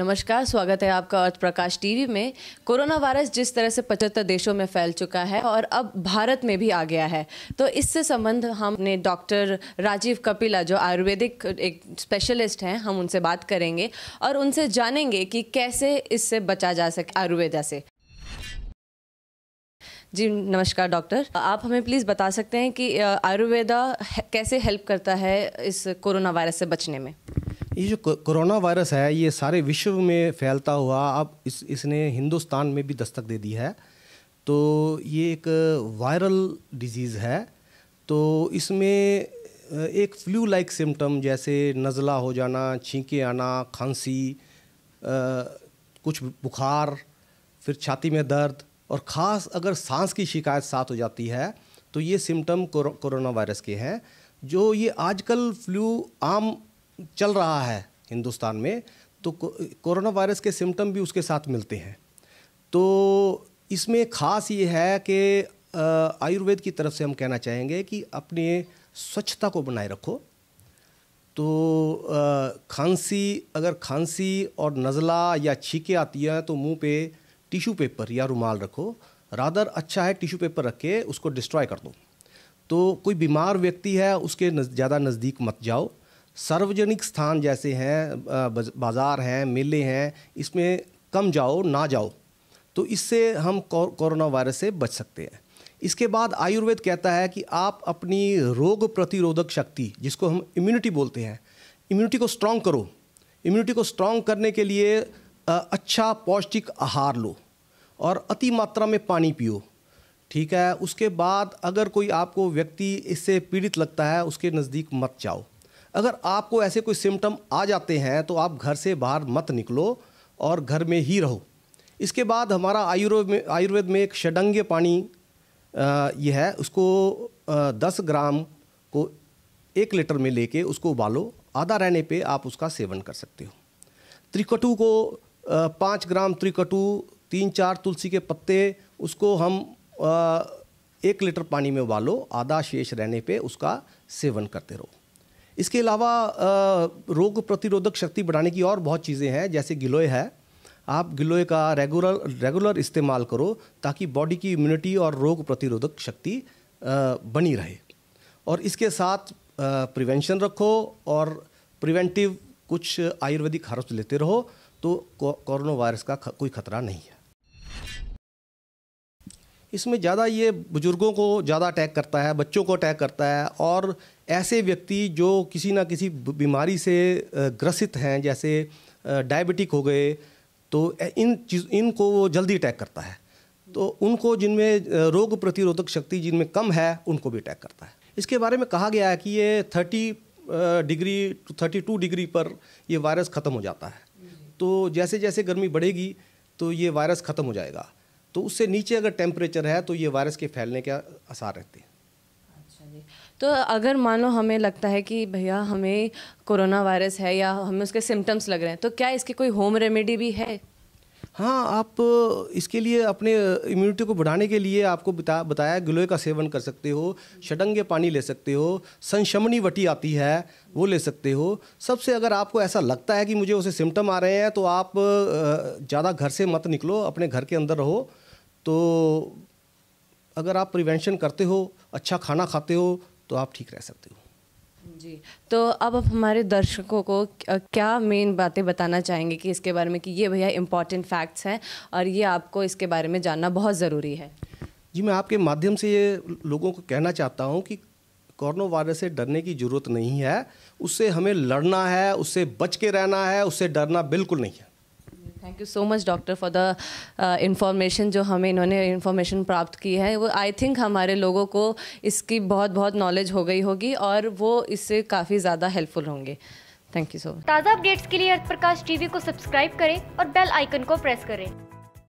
नमस्कार स्वागत है आपका अर्थ प्रकाश टीवी में कोरोना वायरस जिस तरह से पचहत्तर देशों में फैल चुका है और अब भारत में भी आ गया है तो इससे संबंध हमने डॉक्टर राजीव कपिला जो आयुर्वेदिक एक स्पेशलिस्ट हैं हम उनसे बात करेंगे और उनसे जानेंगे कि कैसे इससे बचा जा सके आयुर्वेदा से जी नमस्कार डॉक्टर आप हमें प्लीज़ बता सकते हैं कि आयुर्वेदा कैसे हेल्प करता है इस कोरोना वायरस से बचने में ये जो कोरोना वायरस है ये सारे विश्व में फैलता हुआ अब इस इसने हिंदुस्तान में भी दस्तक दे दी है तो ये एक वायरल डिजीज़ है तो इसमें एक फ्लू लाइक सिम्टम जैसे नज़ला हो जाना छींके आना खांसी कुछ बुखार फिर छाती में दर्द और ख़ास अगर सांस की शिकायत साथ हो जाती है तो ये सिम्टम कोरोना वायरस के हैं जो ये आजकल फ्लू आम चल रहा है हिंदुस्तान में तो कोरोना वायरस के सिम्टम भी उसके साथ मिलते हैं तो इसमें ख़ास ये है कि आयुर्वेद की तरफ से हम कहना चाहेंगे कि अपने स्वच्छता को बनाए रखो तो खांसी अगर खांसी और नज़ला या छीके आती हैं तो मुंह पे टिश्यू पेपर या रुमाल रखो रादर अच्छा है टिश्यू पेपर रख के उसको डिस्ट्रॉय कर दो तो कोई बीमार व्यक्ति है उसके ज़्यादा नज़दीक मत जाओ सार्वजनिक स्थान जैसे हैं बाज़ार हैं मेले हैं इसमें कम जाओ ना जाओ तो इससे हम कोरोना वायरस से बच सकते हैं इसके बाद आयुर्वेद कहता है कि आप अपनी रोग प्रतिरोधक शक्ति जिसको हम इम्यूनिटी बोलते हैं इम्यूनिटी को स्ट्रॉन्ग करो इम्यूनिटी को स्ट्रॉन्ग करने के लिए अच्छा पौष्टिक आहार लो और अति मात्रा में पानी पियो ठीक है उसके बाद अगर कोई आपको व्यक्ति इससे पीड़ित लगता है उसके नज़दीक मत जाओ अगर आपको ऐसे कोई सिम्टम आ जाते हैं तो आप घर से बाहर मत निकलो और घर में ही रहो इसके बाद हमारा आयुर्वेद में आयुर्वेद में एक षडंग्य पानी यह है उसको दस ग्राम को एक लीटर में लेके उसको उबालो आधा रहने पे आप उसका सेवन कर सकते हो त्रिकटू को पाँच ग्राम त्रिकटू तीन चार तुलसी के पत्ते उसको हम एक लीटर पानी में उबालो आधा शेष रहने पे उसका सेवन करते रहो इसके अलावा रोग प्रतिरोधक शक्ति बढ़ाने की और बहुत चीज़ें हैं जैसे गिलोय है आप गिलोय का रेगुलर रेगुलर इस्तेमाल करो ताकि बॉडी की इम्यूनिटी और रोग प्रतिरोधक शक्ति बनी रहे और इसके साथ प्रिवेंशन रखो और प्रिवेंटिव कुछ आयुर्वेदिक हर्ब्स लेते रहो तो कोरोना वायरस का कोई खतरा नहीं है इसमें ज़्यादा ये बुज़ुर्गों को ज़्यादा अटैक करता है बच्चों को अटैक करता है और ऐसे व्यक्ति जो किसी ना किसी बीमारी से ग्रसित हैं जैसे डायबिटिक हो गए तो इन चीज़ इनको वो जल्दी अटैक करता है तो उनको जिनमें रोग प्रतिरोधक शक्ति जिनमें कम है उनको भी अटैक करता है इसके बारे में कहा गया है कि ये thirty degree thirty two degree पर ये वायरस ख़त्म हो जाता है तो जैसे जैसे गर्मी बढ़ेगी तो ये वायरस ख़त्म हो जाएगा तो उससे नीचे अगर टेम्परेचर है तो ये वायरस के फैलने के आसार रहते हैं अच्छा तो अगर मानो हमें लगता है कि भैया हमें कोरोना वायरस है या हमें उसके सिम्टम्स लग रहे हैं तो क्या इसकी कोई होम रेमेडी भी है हाँ आप इसके लिए अपने इम्यूनिटी को बढ़ाने के लिए आपको बता बताया गिलोय का सेवन कर सकते हो शडंगे पानी ले सकते हो संशमनी वटी आती है वो ले सकते हो सबसे अगर आपको ऐसा लगता है कि मुझे उसे सिम्टम आ रहे हैं तो आप ज़्यादा घर से मत निकलो अपने घर के अंदर रहो तो अगर आप प्रिवेंशन करते हो अच्छा खाना खाते हो तो आप ठीक रह सकते हो जी तो अब आप हमारे दर्शकों को क्या मेन बातें बताना चाहेंगे कि इसके बारे में कि ये भैया इम्पॉर्टेंट फैक्ट्स हैं और ये आपको इसके बारे में जानना बहुत ज़रूरी है जी मैं आपके माध्यम से ये लोगों को कहना चाहता हूँ कि कोरोना वायरस से डरने की ज़रूरत नहीं है उससे हमें लड़ना है उससे बच के रहना है उससे डरना बिल्कुल नहीं है you so much doctor for the information जो हमें इन्होंने इन्फॉर्मेशन प्राप्त की है वो आई थिंक हमारे लोगों को इसकी बहुत बहुत नॉलेज हो गई होगी और वो इससे काफ़ी ज़्यादा हेल्पफुल होंगे थैंक यू सो मच ताज़ा अपडेट्स के लिए अर्थ प्रकाश टीवी को सब्सक्राइब करें और बेल आइकन को प्रेस करें